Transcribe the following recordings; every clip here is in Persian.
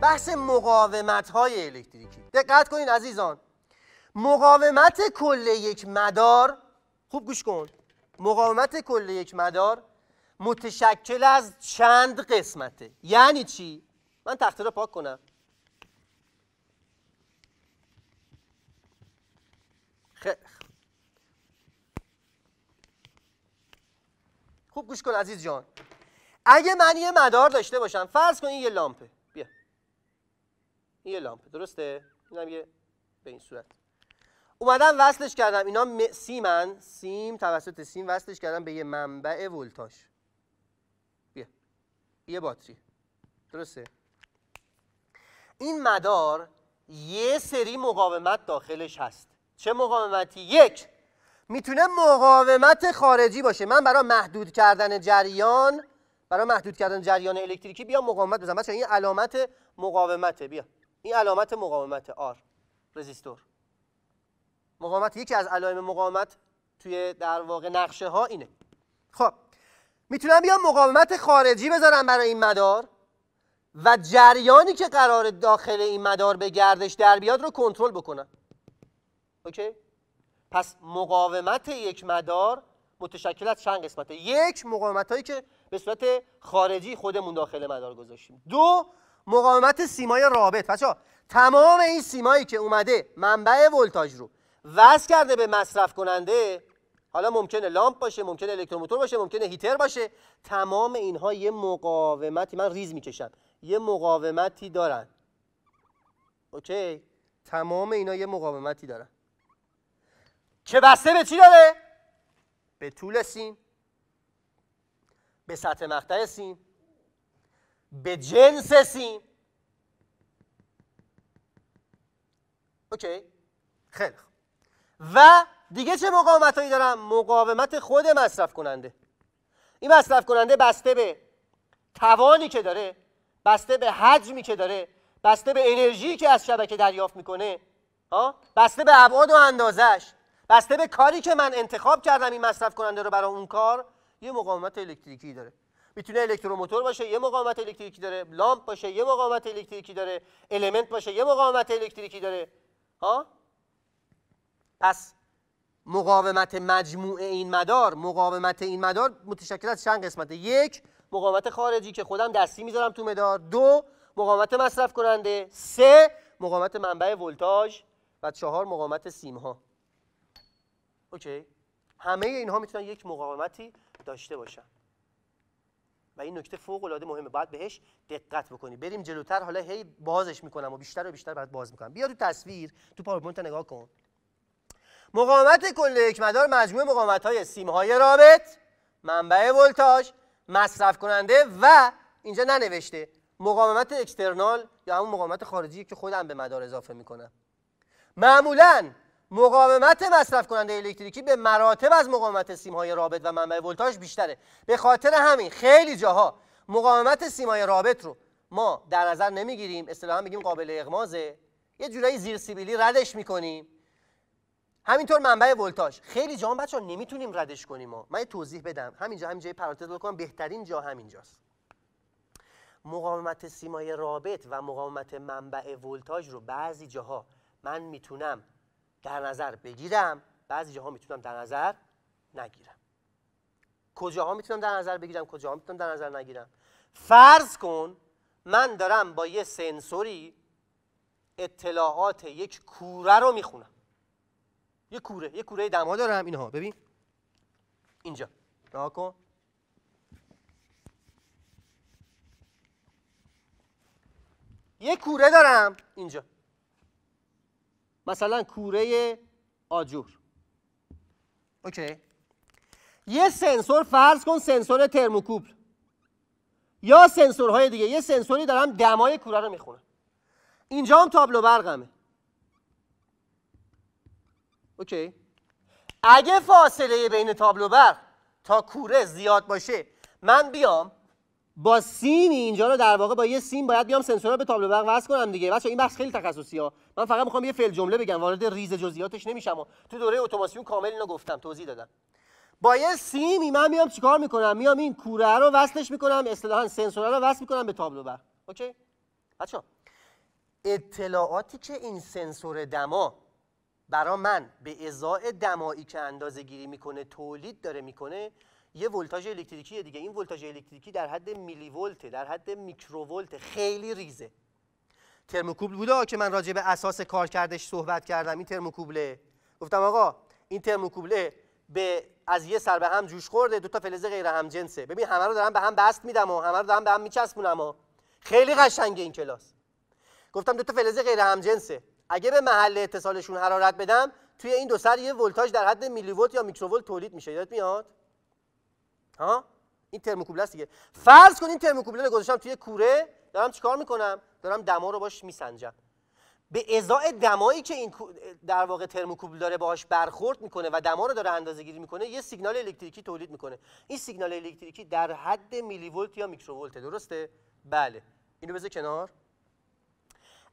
بحث مقاومت های الکتریکی دقت کنید عزیزان مقاومت کل یک مدار خوب گوش کن مقاومت کل یک مدار متشکل از چند قسمته یعنی چی؟ من تخته رو پاک کنم خیلی خوب گوش کن عزیز جان اگه من یه مدار داشته باشم فرض کن این یه لامپه این یه لامپ درسته هم یه به این صورت اومدم وصلش کردم اینا سیمن سیم توسط سیم وصلش کردم به یه منبع ولتاژ بیا یه باتری درسته این مدار یه سری مقاومت داخلش هست چه مقاومتی یک میتونه مقاومت خارجی باشه من برای محدود کردن جریان برای محدود کردن جریان الکتریکی بیا مقاومت بزنم بچه این علامت مقاومته بیا این علامت مقاومت R رزیستور مقاومت یکی از علائم مقاومت توی در واقع نقشه ها اینه خب میتونم بیام مقاومت خارجی بذارم برای این مدار و جریانی که قرار داخل این مدار به گردش در بیاد رو کنترل بکنم اوکی پس مقاومت یک مدار متشکل از چند قسمته یک مقاومت هایی که به صورت خارجی خودمون داخل مدار گذاشتیم دو مقاومت سیمای رابط بچا تمام این سیمایی که اومده منبع ولتاژ رو وصل کرده به مصرف کننده حالا ممکنه لامپ باشه ممکنه الکتروموتور باشه ممکنه هیتر باشه تمام اینها یه مقاومتی من ریز میکشم یه مقاومتی دارن اوکی تمام اینا یه مقاومتی دارن که بسته به چی داره به طول سیم به سطح مقطع سیم به جنس سیم اوکی خیلی و دیگه چه مقاومت هایی دارم مقاومت خود مصرف کننده این مصرف کننده بسته به توانی که داره بسته به حجمی که داره بسته به انرژی که از شبکه دریافت میکنه بسته به ابعاد و اندازش بسته به کاری که من انتخاب کردم این مصرف کننده رو برای اون کار یه مقاومت الکتریکی داره میتونه الکتروموتور باشه یه مقاومت الکتریکی داره لامپ باشه یه مقاومت الکتریکی داره المنت باشه یه مقاومت الکتریکی داره ها پس مقاومت مجموع این مدار مقاومت این مدار متشکل از چند قسمته یک مقاومت خارجی که خودم دستی میذارم تو مدار دو مقاومت مصرف کننده سه مقاومت منبع ولتاژ و چهار مقاومت سیم ها اوکی همه اینها میتونن یک مقاومتی داشته باشن و این نکته فوق العاده مهمه باید بهش دقت بکنی بریم جلوتر حالا هی بازش میکنم و بیشتر و بیشتر باید باز میکنم بیا تو تصویر تو پاورپوینت نگاه کن مقاومت کل مدار مجموع مقاومت های سیم های رابط منبع ولتاژ مصرف کننده و اینجا ننوشته مقاومت اکسترنال یا همون مقاومت خارجی که خودم به مدار اضافه میکنم معمولا مقاومت مصرف کننده الکتریکی به مراتب از مقاومت های رابط و منبع ولتاژ بیشتره به خاطر همین خیلی جاها مقاومت های رابط رو ما در نظر نمیگیریم اصطلاحا میگیم قابل اغمازه یه جورایی زیر سیبیلی ردش میکنیم همینطور منبع ولتاژ خیلی جا بچا نمیتونیم ردش کنیم ما یه توضیح بدم همینجا همینجا پرانتز بکنم بهترین جا همینجاست مقاومت سیمای رابط و مقاومت منبع ولتاژ رو بعضی جاها من میتونم در نظر بگیرم بعضی جاها میتونم در نظر نگیرم کجاها میتونم در نظر بگیرم کجاها میتونم در نظر نگیرم فرض کن من دارم با یه سنسوری اطلاعات یک کوره رو میخونم یه کوره یه کوره دما دارم اینها ببین اینجا نها کن یه کوره دارم اینجا مثلا کوره آجور اوکی یه سنسور فرض کن سنسور ترموکوپل یا سنسورهای دیگه یه سنسوری دارم دمای کوره رو میخونه اینجا هم تابلو برقمه اوکی اگه فاصله بین تابلو برق تا کوره زیاد باشه من بیام با سیمی اینجا رو در واقع با یه سیم باید بیام سنسور رو به تابلو برق وصل کنم دیگه بچا این بحث خیلی تخصصی ها من فقط میخوام یه فعل جمله بگم وارد ریز جزئیاتش نمیشم و تو دوره اتوماسیون کامل اینو گفتم توضیح دادم با یه سیمی من میام چیکار میکنم میام این کوره رو وصلش میکنم اصطلاحا سنسور رو وصل میکنم به تابلو برق اوکی بچا اطلاعاتی که این سنسور دما برا من به ازای دمایی که اندازه گیری میکنه تولید داره میکنه یه ولتاژ الکتریکی دیگه این ولتاژ الکتریکی در حد میلی ولت در حد میکرو خیلی ریزه ترموکوبل بوده که من راجع به اساس کارکردش صحبت کردم این ترموکوبله گفتم آقا این ترموکوبله به از یه سر به هم جوش خورده دو تا فلز غیر هم جنسه ببین همه رو دارم به هم بست میدم و همه رو دارم به هم میچسبونم و خیلی قشنگه این کلاس گفتم دو تا فلز غیر هم جنسه اگه به محل اتصالشون حرارت بدم توی این دو سر یه ولتاژ در حد میلی ولت یا میکرو ولت تولید میشه یادت میاد ها این ترموکوبله است دیگه فرض کن این ترموکوبله رو گذاشتم توی کوره دارم چیکار میکنم دارم دما رو باش میسنجم به ازای دمایی که این در واقع ترموکوبل داره باهاش برخورد میکنه و دما رو داره اندازه گیری میکنه یه سیگنال الکتریکی تولید میکنه این سیگنال الکتریکی در حد میلی ولت یا میکرو درسته بله اینو بذار کنار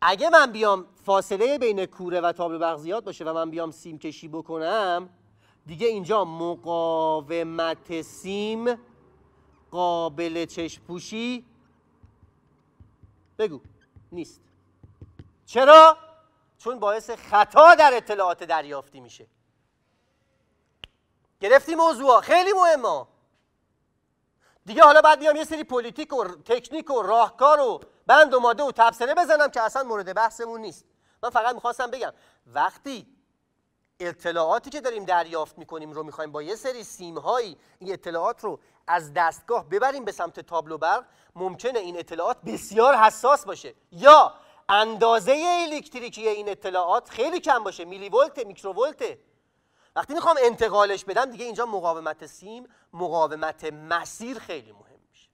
اگه من بیام فاصله بین کوره و تابلو زیاد باشه و من بیام سیم کشی بکنم دیگه اینجا مقاومت سیم قابل چشم پوشی بگو نیست چرا؟ چون باعث خطا در اطلاعات دریافتی میشه گرفتی موضوع خیلی مهمه دیگه حالا بعد بیام یه سری پلیتیک و تکنیک و راهکار و بند و ماده و تبصره بزنم که اصلا مورد بحثمون نیست من فقط میخواستم بگم وقتی اطلاعاتی که داریم دریافت میکنیم رو میخوایم با یه سری سیم هایی این اطلاعات رو از دستگاه ببریم به سمت تابلو برق ممکنه این اطلاعات بسیار حساس باشه یا اندازه الکتریکی این اطلاعات خیلی کم باشه میلی ولت میکرو ولت وقتی میخوام انتقالش بدم دیگه اینجا مقاومت سیم مقاومت مسیر خیلی مهم میشه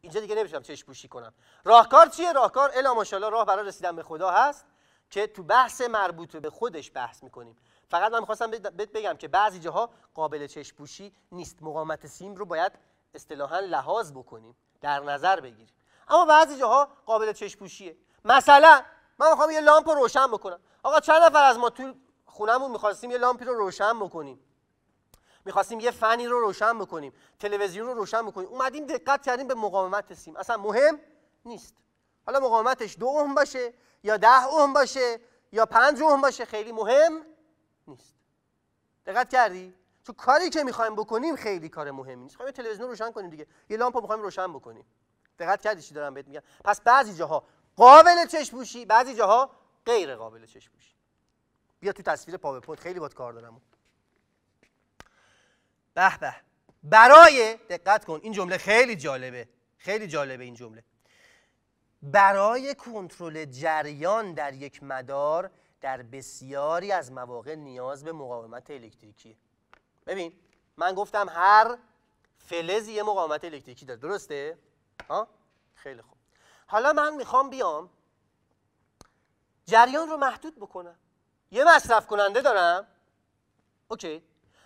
اینجا دیگه نمیشم چشم پوشی کنم راهکار چیه راهکار الا ماشاءالله راه برای رسیدن به خدا هست که تو بحث مربوط به خودش بحث میکنیم فقط من میخواستم بهت بگم که بعضی جاها قابل پوشی نیست مقامت سیم رو باید اصطلاحا لحاظ بکنیم در نظر بگیریم اما بعضی جاها قابل چشپوشیه مثلا من میخوام یه لامپ رو روشن بکنم آقا چند نفر از ما تو خونمون میخواستیم یه لامپی رو روشن بکنیم میخواستیم یه فنی رو روشن بکنیم تلویزیون رو روشن بکنیم اومدیم دقت کردیم به مقاومت سیم اصلا مهم نیست حالا مقاومتش دو اوم باشه یا ده اوم باشه یا پنج اوم باشه خیلی مهم نیست دقت کردی تو کاری که میخوایم بکنیم خیلی کار مهمی نیست خوایم خب تلویزیون روشن کنیم دیگه یه لامپ میخوایم روشن بکنیم دقت کردی چی دارم بهت میگم پس بعضی جاها قابل چشم بعضی جاها غیر قابل چشم بیا تو تصویر پاورپوینت خیلی باد کار دارم به به برای دقت کن این جمله خیلی جالبه خیلی جالبه این جمله برای کنترل جریان در یک مدار در بسیاری از مواقع نیاز به مقاومت الکتریکی ببین من گفتم هر فلزی یه مقاومت الکتریکی داره درسته ها خیلی خوب حالا من میخوام بیام جریان رو محدود بکنم یه مصرف کننده دارم اوکی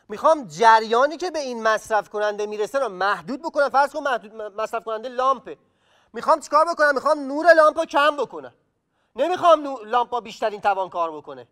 میخوام جریانی که به این مصرف کننده میرسه رو محدود بکنم فرض کن مصرف کننده لامپه میخوام چیکار بکنم میخوام نور لامپا کم بکنم نمیخوام نور لامپا بیشترین توان کار بکنه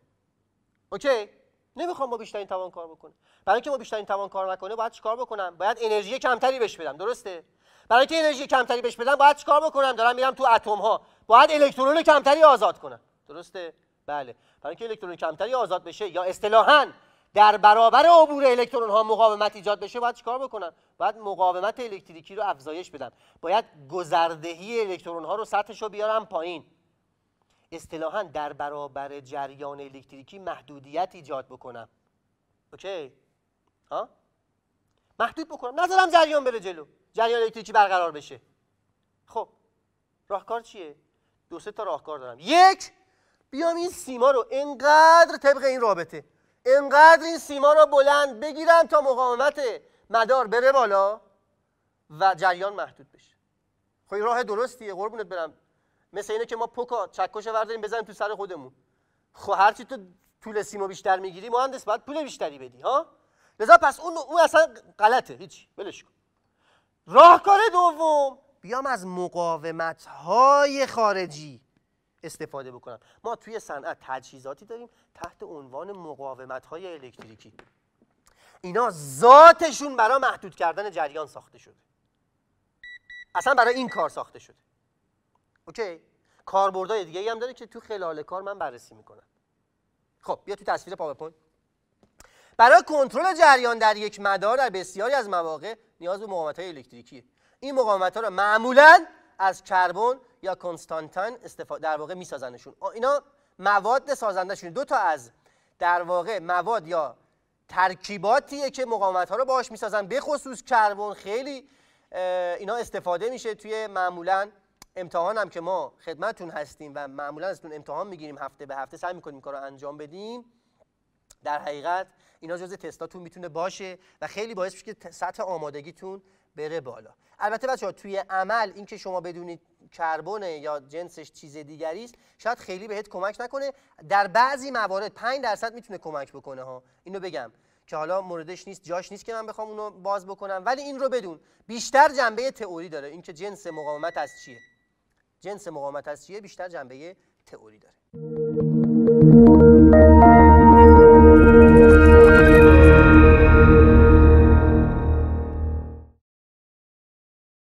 اوکی نمیخوام با بیشترین توان کار بکنه برای اینکه با بیشترین توان کار نکنه باید چیکار بکنم باید انرژی کمتری بهش بدم درسته برای اینکه انرژی کمتری بهش بدم باید چیکار بکنم دارم میرم تو اتم ها باید الکترون کمتری آزاد کنم درسته بله برای اینکه الکترون کمتری آزاد بشه یا اصطلاحاً. در برابر عبور الکترون ها مقاومت ایجاد بشه باید چیکار بکنم باید مقاومت الکتریکی رو افزایش بدم باید گذردهی الکترون ها رو سطحش رو بیارم پایین اصطلاحا در برابر جریان الکتریکی محدودیت ایجاد بکنم اوکی ها محدود بکنم نذارم جریان بره جلو جریان الکتریکی برقرار بشه خب راهکار چیه دو سه تا راهکار دارم یک بیام این سیما رو انقدر طبق این رابطه انقدر این سیما را بلند بگیرن تا مقاومت مدار بره بالا و جریان محدود بشه خب راه درستیه قربونت برم مثل اینه که ما پوکا چکش ورداریم بزنیم تو سر خودمون خب هرچی تو طول سیما بیشتر میگیری مهندس باید پول بیشتری بدی ها لذا پس اون اصلا غلطه هیچ ولش کن راهکار دوم بیام از مقاومت های خارجی استفاده بکنن ما توی صنعت تجهیزاتی داریم تحت عنوان مقاومت های الکتریکی اینا ذاتشون برای محدود کردن جریان ساخته شده اصلا برای این کار ساخته شده اوکی کاربردهای دیگه ای هم داره که تو خلال کار من بررسی میکنم خب بیا تو تصویر پاورپوینت برای کنترل جریان در یک مدار در بسیاری از مواقع نیاز به مقاومت های الکتریکیه این مقاومت ها را معمولا از کربن یا کنستانتن استفاده در واقع میسازنشون اینا مواد سازندشون دو تا از در واقع مواد یا ترکیباتیه که مقاومت ها رو باهاش میسازن به خصوص کربن خیلی اینا استفاده میشه توی معمولا امتحان هم که ما خدمتون هستیم و معمولا ازتون امتحان میگیریم هفته به هفته سعی میکنیم کار رو انجام بدیم در حقیقت اینا جز تستاتون میتونه باشه و خیلی باعث میشه که سطح آمادگیتون بره بالا البته ها توی عمل اینکه شما بدونید کربن یا جنسش چیز دیگری است شاید خیلی بهت کمک نکنه در بعضی موارد 5 درصد میتونه کمک بکنه ها اینو بگم که حالا موردش نیست جاش نیست که من بخوام اونو باز بکنم ولی این رو بدون بیشتر جنبه تئوری داره اینکه جنس مقاومت از چیه جنس مقاومت از چیه بیشتر جنبه تئوری داره